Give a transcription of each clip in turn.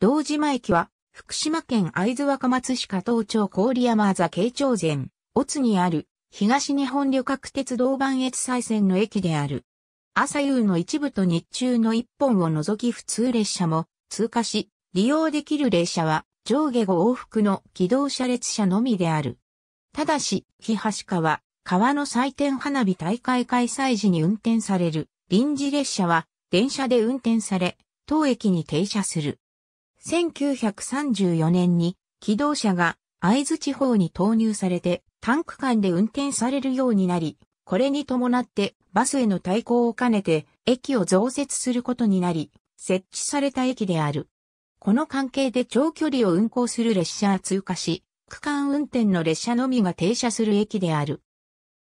道島駅は、福島県会津若松市加東町郡山座慶長前、小津にある、東日本旅客鉄道磐越西線の駅である。朝夕の一部と日中の一本を除き普通列車も通過し、利用できる列車は上下5往復の機動車列車のみである。ただし、日橋川、川の祭典花火大会開催時に運転される臨時列車は電車で運転され、当駅に停車する。1934年に機動車が会津地方に投入されてタンク間で運転されるようになり、これに伴ってバスへの対抗を兼ねて駅を増設することになり、設置された駅である。この関係で長距離を運行する列車は通過し、区間運転の列車のみが停車する駅である。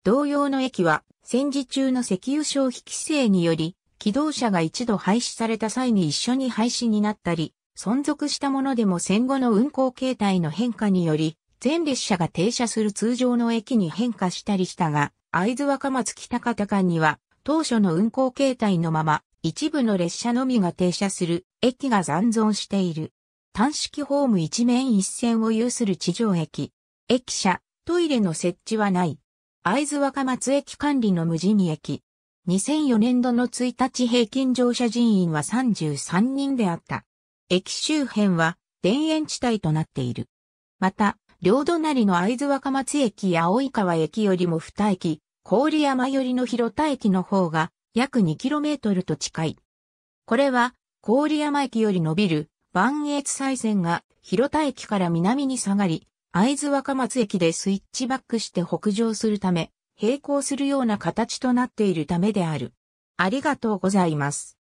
同様の駅は戦時中の石油消費規制により、機動車が一度廃止された際に一緒に廃止になったり、存続したものでも戦後の運行形態の変化により、全列車が停車する通常の駅に変化したりしたが、会津若松北方間には、当初の運行形態のまま、一部の列車のみが停車する駅が残存している。単式ホーム一面一線を有する地上駅。駅舎、トイレの設置はない。会津若松駅管理の無人駅。2004年度の1日平均乗車人員は33人であった。駅周辺は田園地帯となっている。また、両隣の会津若松駅や井川駅よりも二駅、郡山寄りの広田駅の方が約 2km と近い。これは、郡山駅より伸びる、万越西線が広田駅から南に下がり、会津若松駅でスイッチバックして北上するため、並行するような形となっているためである。ありがとうございます。